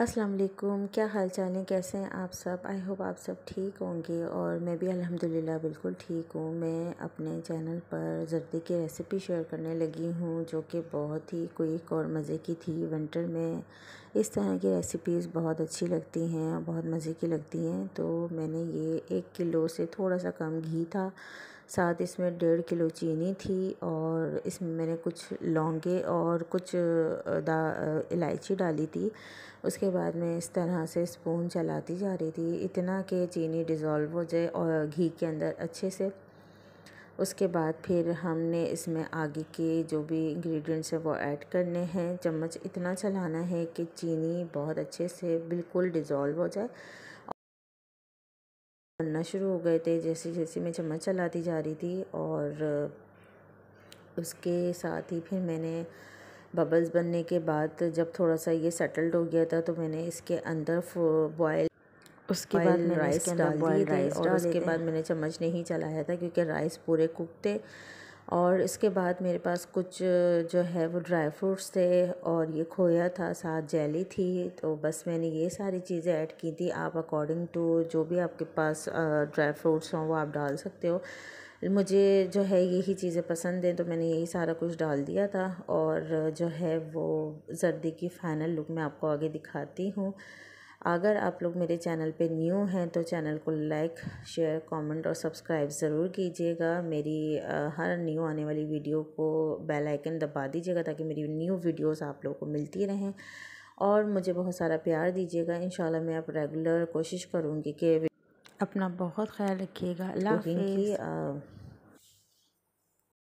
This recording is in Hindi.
अस्सलाम वालेकुम क्या हाल चाल है कैसे हैं आप सब आई होप आप सब ठीक होंगे और मैं भी अल्हम्दुलिल्लाह बिल्कुल ठीक हूँ मैं अपने चैनल पर जर्दी की रेसिपी शेयर करने लगी हूँ जो कि बहुत ही क्विक और मज़े की थी विंटर में इस तरह की रेसिपीज़ बहुत अच्छी लगती हैं और बहुत मज़े की लगती हैं तो मैंने ये एक किलो से थोड़ा सा कम घी था साथ इसमें डेढ़ किलो चीनी थी और इसमें मैंने कुछ लौंगे और कुछ दा इलायची डाली थी उसके बाद मैं इस तरह से स्पून चलाती जा रही थी इतना कि चीनी डिज़ोल्व हो जाए और घी के अंदर अच्छे से उसके बाद फिर हमने इसमें आगे के जो भी इंग्रेडिएंट्स हैं वो ऐड करने हैं चम्मच इतना चलाना है कि चीनी बहुत अच्छे से बिल्कुल डिज़ोल्व हो जाए बनना शुरू हो गए थे जैसे जैसे मैं चम्मच चलाती जा रही थी और उसके साथ ही फिर मैंने बबल्स बनने के बाद जब थोड़ा सा ये सेटल्ड हो गया था तो मैंने इसके अंदर बॉयल उसके बाद मैंने राइस डाल दिए राइस और उसके बाद मैंने चम्मच नहीं चलाया था क्योंकि राइस पूरे कुक थे और इसके बाद मेरे पास कुछ जो है वो ड्राई फ्रूट्स थे और ये खोया था साथ जेली थी तो बस मैंने ये सारी चीज़ें ऐड की थी आप अकॉर्डिंग टू जो भी आपके पास ड्राई फ्रूट्स हों वो आप डाल सकते हो मुझे जो है यही चीज़ें पसंद हैं तो मैंने यही सारा कुछ डाल दिया था और जो है वो सर्दी की फ़ाइनल लुक मैं आपको आगे दिखाती हूँ अगर आप लोग मेरे चैनल पे न्यू हैं तो चैनल को लाइक शेयर कमेंट और सब्सक्राइब ज़रूर कीजिएगा मेरी हर न्यू आने वाली वीडियो को बेल आइकन दबा दीजिएगा ताकि मेरी न्यू वीडियोस आप लोगों को मिलती रहें और मुझे बहुत सारा प्यार दीजिएगा इन मैं आप रेगुलर कोशिश करूँगी कि अपना बहुत ख्याल रखिएगा अल्लाह तो की